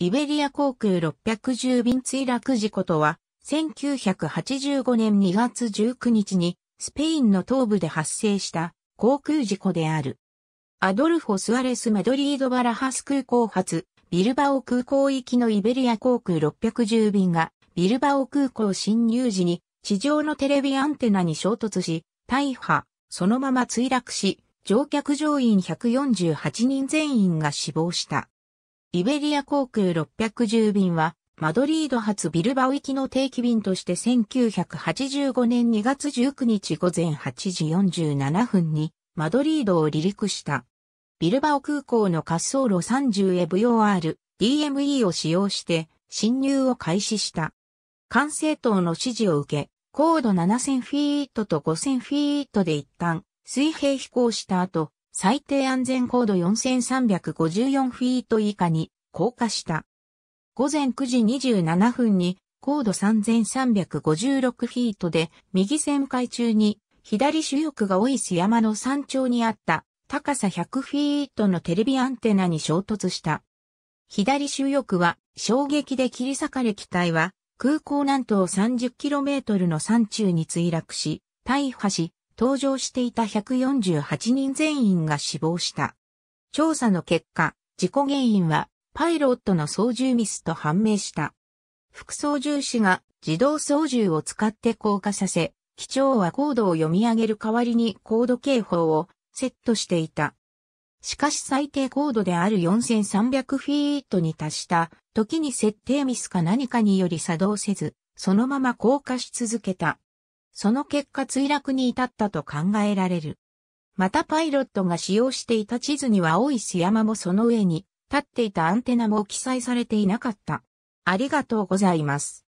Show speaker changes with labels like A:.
A: イベリア航空610便墜落事故とは、1985年2月19日にスペインの東部で発生した航空事故である。アドルフォ・スアレス・マドリード・バラハス空港発、ビルバオ空港行きのイベリア航空610便が、ビルバオ空港侵入時に地上のテレビアンテナに衝突し、大破、そのまま墜落し、乗客乗員148人全員が死亡した。イベリア航空610便は、マドリード発ビルバオ行きの定期便として1985年2月19日午前8時47分にマドリードを離陸した。ビルバオ空港の滑走路 30EVOR DME を使用して侵入を開始した。管制等の指示を受け、高度7000フィートと5000フィートで一旦水平飛行した後、最低安全高度4354フィート以下に降下した。午前9時27分に高度3356フィートで右旋回中に左主翼がオイス山の山頂にあった高さ100フィートのテレビアンテナに衝突した。左主翼は衝撃で切り裂かれ機体は空港南東 30km の山中に墜落し、大破し、搭乗していた148人全員が死亡した。調査の結果、事故原因はパイロットの操縦ミスと判明した。副操縦士が自動操縦を使って降下させ、機長はコードを読み上げる代わりにコード警報をセットしていた。しかし最低高度である4300フィートに達した時に設定ミスか何かにより作動せず、そのまま降下し続けた。その結果墜落に至ったと考えられる。またパイロットが使用していた地図には青い巣山もその上に立っていたアンテナも記載されていなかった。ありがとうございます。